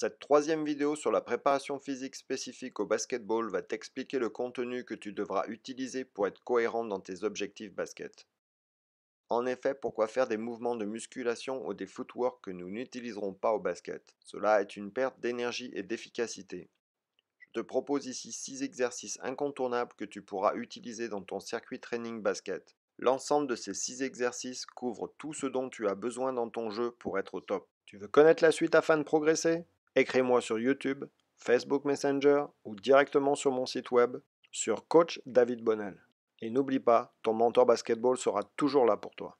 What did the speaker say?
Cette troisième vidéo sur la préparation physique spécifique au basketball va t'expliquer le contenu que tu devras utiliser pour être cohérent dans tes objectifs basket. En effet, pourquoi faire des mouvements de musculation ou des footwork que nous n'utiliserons pas au basket Cela est une perte d'énergie et d'efficacité. Je te propose ici 6 exercices incontournables que tu pourras utiliser dans ton circuit training basket. L'ensemble de ces 6 exercices couvre tout ce dont tu as besoin dans ton jeu pour être au top. Tu veux connaître la suite afin de progresser Écris-moi sur YouTube, Facebook Messenger ou directement sur mon site web sur Coach David Bonnel. Et n'oublie pas, ton mentor basketball sera toujours là pour toi.